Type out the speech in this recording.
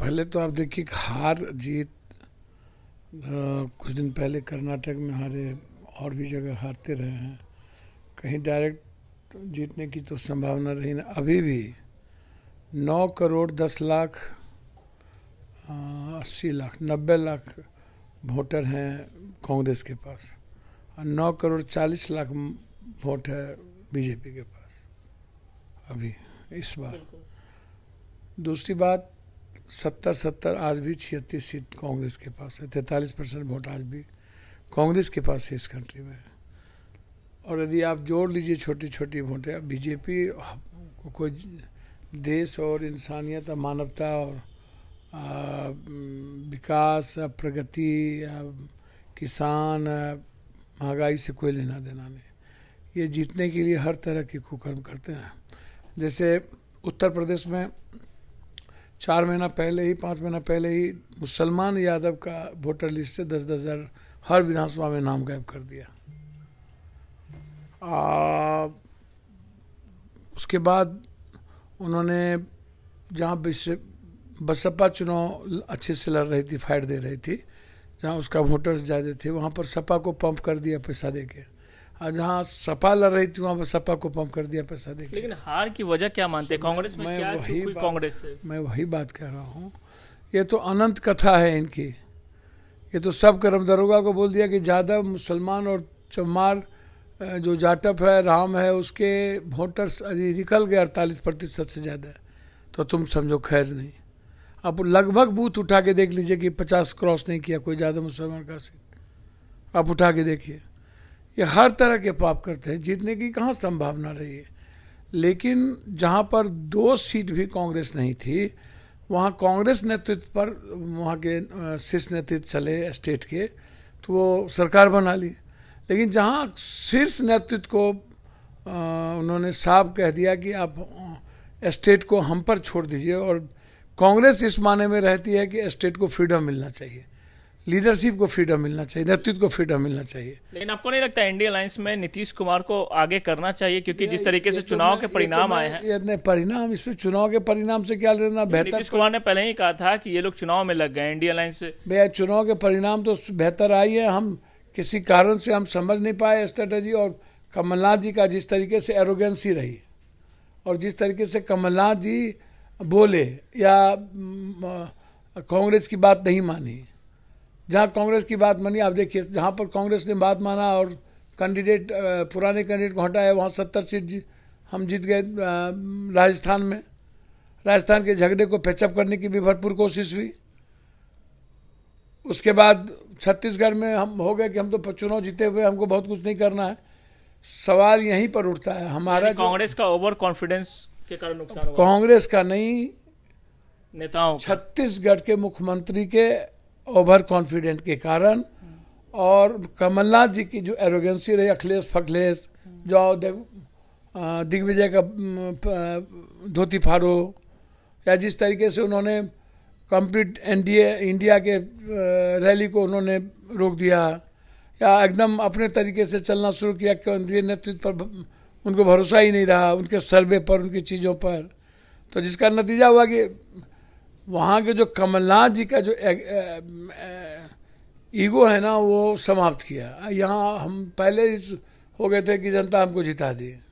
पहले तो आप देखिए हार जीत कुछ दिन पहले कर्नाटक में हारे और भी जगह हारते रहे हैं कहीं डायरेक्ट जीतने की तो संभावना रही ना अभी भी नौ करोड़ दस लाख अस्सी लाख नब्बे लाख वोटर हैं कांग्रेस के पास और नौ करोड़ चालीस लाख वोट है बीजेपी के पास अभी इस बार दूसरी बात सत्तर सत्तर आज भी छिहत्तीस सीट कांग्रेस के पास है तैंतालीस परसेंट वोट आज भी कांग्रेस के पास है इस कंट्री में और यदि आप जोड़ लीजिए छोटी छोटी वोटें बीजेपी को कोई देश और इंसानियत और मानवता और विकास प्रगति किसान महंगाई से कोई लेना देना नहीं ये जीतने के लिए हर तरह के कुकर्म करते हैं जैसे उत्तर प्रदेश में चार महीना पहले ही पाँच महीना पहले ही मुसलमान यादव का वोटर लिस्ट से दस दस हज़ार हर विधानसभा में नाम गायब कर दिया आ, उसके बाद उन्होंने जहाँ बसपा चुनाव अच्छे से लड़ रही थी फाइट दे रही थी जहाँ उसका वोटर्स ज़्यादा थे वहाँ पर सपा को पंप कर दिया पैसा दे के जहाँ सपा लड़ रही थी वहाँ पर सपा को पंप कर दिया पैसा देख लेकिन हार की वजह क्या मानते हैं कांग्रेस में मैं क्या वही कांग्रेस मैं वही बात कह रहा हूँ ये तो अनंत कथा है इनकी ये तो सब कर्म दरोगा को बोल दिया कि ज़्यादा मुसलमान और चमार जो जाटप है राम है उसके वोटर्स निकल गए अड़तालीस प्रतिशत से ज़्यादा तो तुम समझो खैर नहीं आप लगभग बूथ उठा के देख लीजिए कि पचास क्रॉस नहीं किया कोई ज़्यादा मुसलमान का सीट आप उठा के देखिए ये हर तरह के पाप करते हैं जीतने की कहाँ संभावना रही है लेकिन जहाँ पर दो सीट भी कांग्रेस नहीं थी वहाँ कांग्रेस नेतृत्व पर वहाँ के शीर्ष नेतृत्व चले स्टेट के तो वो सरकार बना ली लेकिन जहाँ शीर्ष नेतृत्व को उन्होंने साफ कह दिया कि आप स्टेट को हम पर छोड़ दीजिए और कांग्रेस इस माने में रहती है कि स्टेट को फ्रीडम मिलना चाहिए लीडरशिप को फ्रीडम मिलना चाहिए नेतृत्व को फ्रीडम मिलना चाहिए लेकिन आपको नहीं लगता इंडिया अलायंस में नीतीश कुमार को आगे करना चाहिए क्योंकि जिस तरीके से तो चुनाव के तो परिणाम आए हैं परिणाम इसमें चुनाव के परिणाम से क्या लेना बेहतर नीतीश कुमार ने पहले ही कहा था कि ये लोग चुनाव में लग गए इंडिया अलायंस भैया चुनाव के परिणाम तो बेहतर आई है हम किसी कारण से हम समझ नहीं पाए स्ट्रेटेजी और कमलनाथ जी का जिस तरीके से एरोगेंसी रही और जिस तरीके से कमलनाथ जी बोले या कांग्रेस की बात नहीं मानी जहाँ कांग्रेस की बात मानी आप देखिए जहाँ पर कांग्रेस ने बात माना और कैंडिडेट पुराने कैंडिडेट को हटाया वहाँ सत्तर सीट जी, हम जीत गए राजस्थान में राजस्थान के झगड़े को पैचअप करने की भी भरपूर कोशिश हुई उसके बाद छत्तीसगढ़ में हम हो गए कि हम तो चुनाव जीते हुए हमको बहुत कुछ नहीं करना है सवाल यहीं पर उठता है हमारा कांग्रेस का ओवर कॉन्फिडेंस के कारण नुकसान कांग्रेस का नहीं नेताओं छत्तीसगढ़ के मुख्यमंत्री के ओवर कॉन्फिडेंट के कारण और कमलनाथ जी की जो एरोगेंसी रही अखिलेश फखलेश जाओ दिग्विजय का धोती फाड़ो या जिस तरीके से उन्होंने कंप्लीट एनडीए इंडिया के रैली को उन्होंने रोक दिया या एकदम अपने तरीके से चलना शुरू किया केंद्रीय नेतृत्व पर उनको भरोसा ही नहीं रहा उनके सर्वे पर उनकी चीज़ों पर तो जिसका नतीजा हुआ कि वहाँ के जो कमलनाथ जी का जो ए, ए, ए, ईगो है ना वो समाप्त किया यहाँ हम पहले हो गए थे कि जनता हमको जिता दी